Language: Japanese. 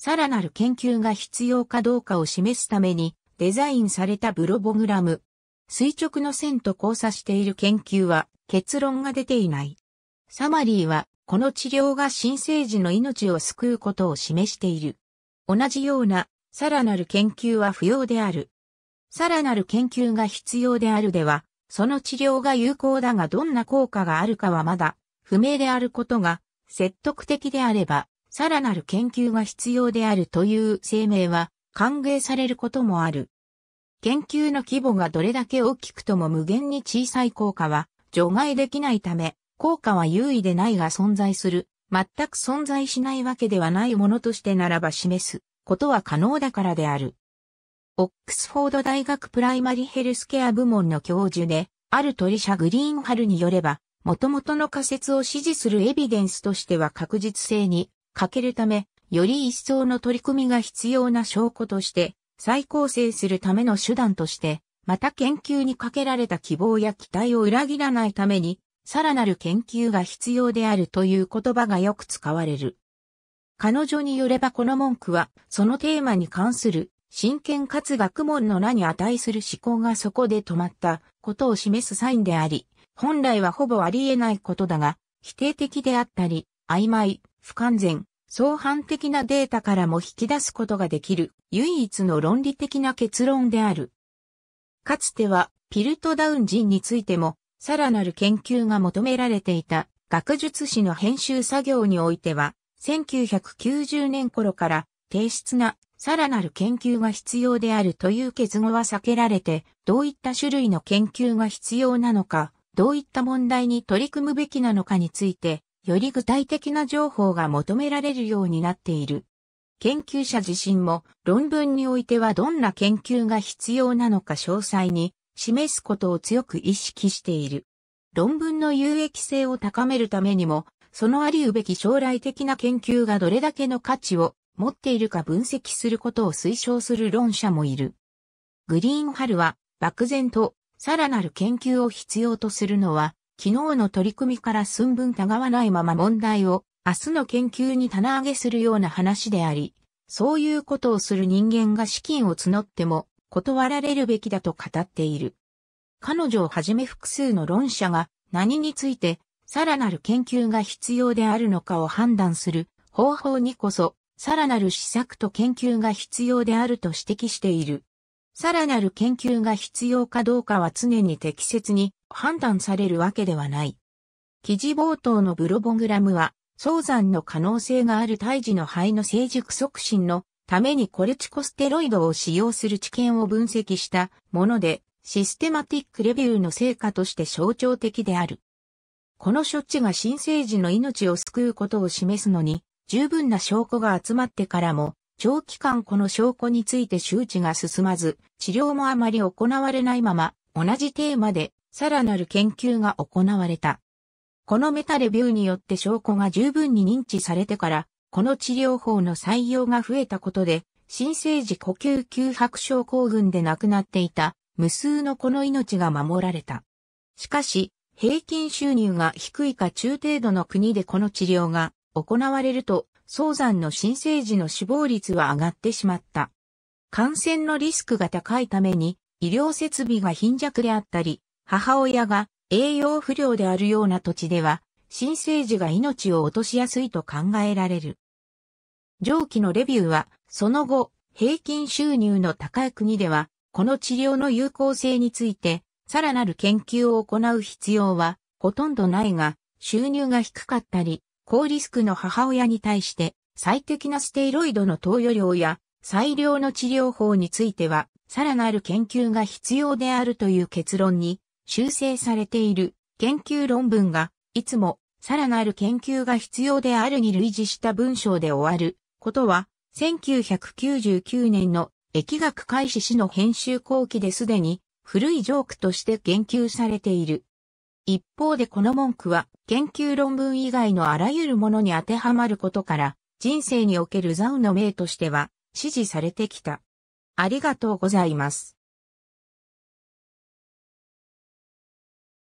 さらなる研究が必要かどうかを示すためにデザインされたブロボグラム。垂直の線と交差している研究は結論が出ていない。サマリーはこの治療が新生児の命を救うことを示している。同じようなさらなる研究は不要である。さらなる研究が必要であるでは、その治療が有効だがどんな効果があるかはまだ不明であることが説得的であれば、さらなる研究が必要であるという声明は歓迎されることもある。研究の規模がどれだけ大きくとも無限に小さい効果は除外できないため、効果は優位でないが存在する、全く存在しないわけではないものとしてならば示すことは可能だからである。オックスフォード大学プライマリヘルスケア部門の教授で、あるシャ・グリーンハルによれば、元々の仮説を支持するエビデンスとしては確実性に欠けるため、より一層の取り組みが必要な証拠として、再構成するための手段として、また研究にかけられた希望や期待を裏切らないために、さらなる研究が必要であるという言葉がよく使われる。彼女によればこの文句は、そのテーマに関する、真剣かつ学問の名に値する思考がそこで止まったことを示すサインであり、本来はほぼあり得ないことだが、否定的であったり、曖昧、不完全、相反的なデータからも引き出すことができる唯一の論理的な結論である。かつてはピルトダウン人についてもさらなる研究が求められていた学術誌の編集作業においては1990年頃から提質なさらなる研究が必要であるという結語は避けられて、どういった種類の研究が必要なのか、どういった問題に取り組むべきなのかについて、より具体的な情報が求められるようになっている。研究者自身も論文においてはどんな研究が必要なのか詳細に示すことを強く意識している。論文の有益性を高めるためにも、そのありうべき将来的な研究がどれだけの価値を持っているか分析することを推奨する論者もいる。グリーンハルは漠然とさらなる研究を必要とするのは昨日の取り組みから寸分たがわないまま問題を明日の研究に棚上げするような話であり、そういうことをする人間が資金を募っても断られるべきだと語っている。彼女をはじめ複数の論者が何についてさらなる研究が必要であるのかを判断する方法にこそさらなる施策と研究が必要であると指摘している。さらなる研究が必要かどうかは常に適切に判断されるわけではない。記事冒頭のブロボグラムは、早産の可能性がある胎児の肺の成熟促進のためにコルチコステロイドを使用する知見を分析したもので、システマティックレビューの成果として象徴的である。この処置が新生児の命を救うことを示すのに、十分な証拠が集まってからも、長期間この証拠について周知が進まず、治療もあまり行われないまま、同じテーマで、さらなる研究が行われた。このメタレビューによって証拠が十分に認知されてから、この治療法の採用が増えたことで、新生児呼吸吸迫症候群で亡くなっていた無数の子の命が守られた。しかし、平均収入が低いか中程度の国でこの治療が行われると早産の新生児の死亡率は上がってしまった。感染のリスクが高いために、医療設備が貧弱であったり、母親が栄養不良であるような土地では、新生児が命を落としやすいと考えられる。上記のレビューは、その後、平均収入の高い国では、この治療の有効性について、さらなる研究を行う必要は、ほとんどないが、収入が低かったり、高リスクの母親に対して最適なステイロイドの投与量や最良の治療法については、さらなる研究が必要であるという結論に修正されている研究論文が、いつもさらなる研究が必要であるに類似した文章で終わることは、1999年の疫学開始史の編集後期ですでに古いジョークとして言及されている。一方でこの文句は研究論文以外のあらゆるものに当てはまることから人生におけるザウの名としては支持されてきた。ありがとうございます。